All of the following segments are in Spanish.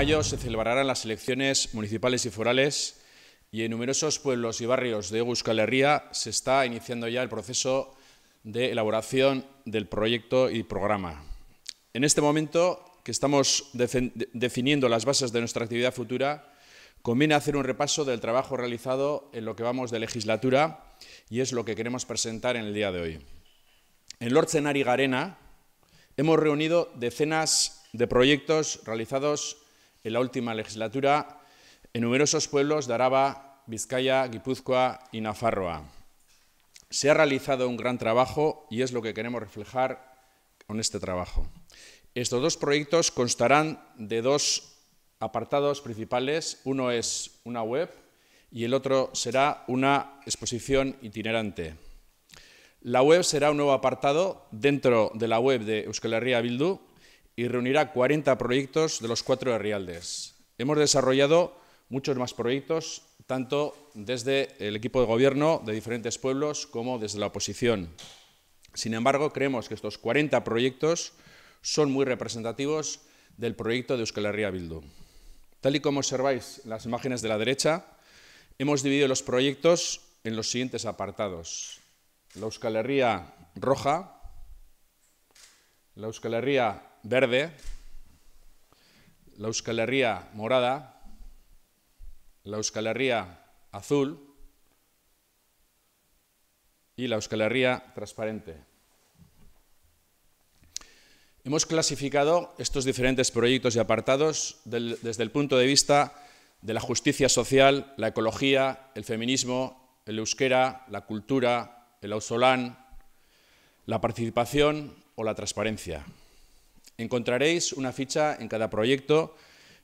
mayo se celebrarán las elecciones municipales y forales y en numerosos pueblos y barrios de Euskal Herria se está iniciando ya el proceso de elaboración del proyecto y programa. En este momento que estamos definiendo las bases de nuestra actividad futura, conviene hacer un repaso del trabajo realizado en lo que vamos de legislatura y es lo que queremos presentar en el día de hoy. En Lortzen y Garena hemos reunido decenas de proyectos realizados en la última legislatura en numerosos pueblos de Araba, Vizcaya, Guipúzcoa y Nafarroa. Se ha realizado un gran trabajo y es lo que queremos reflejar con este trabajo. Estos dos proyectos constarán de dos apartados principales. Uno es una web y el otro será una exposición itinerante. La web será un nuevo apartado dentro de la web de Euskal Herria Bildu y reunirá 40 proyectos de los cuatro de Hemos desarrollado muchos más proyectos, tanto desde el equipo de gobierno de diferentes pueblos como desde la oposición. Sin embargo, creemos que estos 40 proyectos son muy representativos del proyecto de Euskal Bildu. Tal y como observáis en las imágenes de la derecha, hemos dividido los proyectos en los siguientes apartados. La Euskal roja, la Euskal verde, la Euskal Herria morada, la Euskal Herria azul y la Euskal Herria transparente. Hemos clasificado estos diferentes proyectos y apartados desde el punto de vista de la justicia social, la ecología, el feminismo, el euskera, la cultura, el ausolán, la participación o la transparencia. Encontraréis una ficha en cada proyecto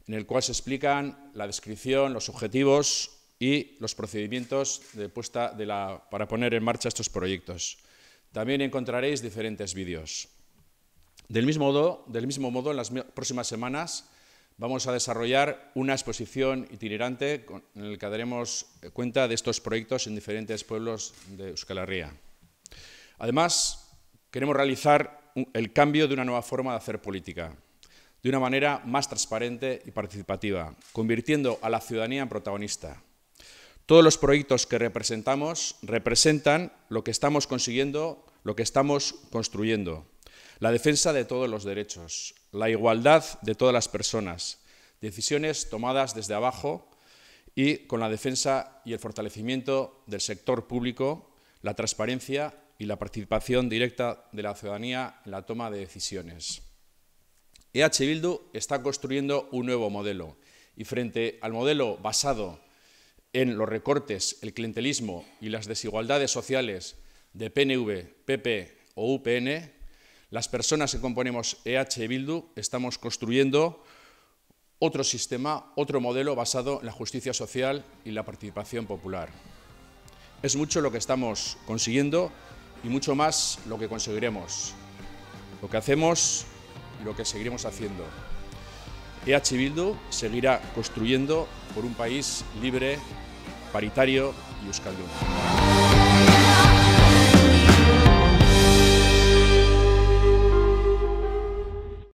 en el cual se explican la descripción, los objetivos y los procedimientos de puesta para poner en marcha estos proyectos. También encontraréis diferentes vídeos. Del mismo, modo, del mismo modo, en las próximas semanas vamos a desarrollar una exposición itinerante en la que daremos cuenta de estos proyectos en diferentes pueblos de Euskal Herria. Además, queremos realizar el cambio de una nueva forma de hacer política, de una manera más transparente y participativa, convirtiendo a la ciudadanía en protagonista. Todos los proyectos que representamos representan lo que estamos consiguiendo, lo que estamos construyendo. La defensa de todos los derechos, la igualdad de todas las personas, decisiones tomadas desde abajo y con la defensa y el fortalecimiento del sector público la transparencia y la participación directa de la ciudadanía en la toma de decisiones. EH Bildu está construyendo un nuevo modelo y frente al modelo basado en los recortes, el clientelismo y las desigualdades sociales de PNV, PP o UPN, las personas que componemos EH Bildu estamos construyendo otro sistema, otro modelo basado en la justicia social y la participación popular. Es mucho lo que estamos consiguiendo y mucho más lo que conseguiremos, lo que hacemos y lo que seguiremos haciendo. EH Bildu seguirá construyendo por un país libre, paritario y euskaldun.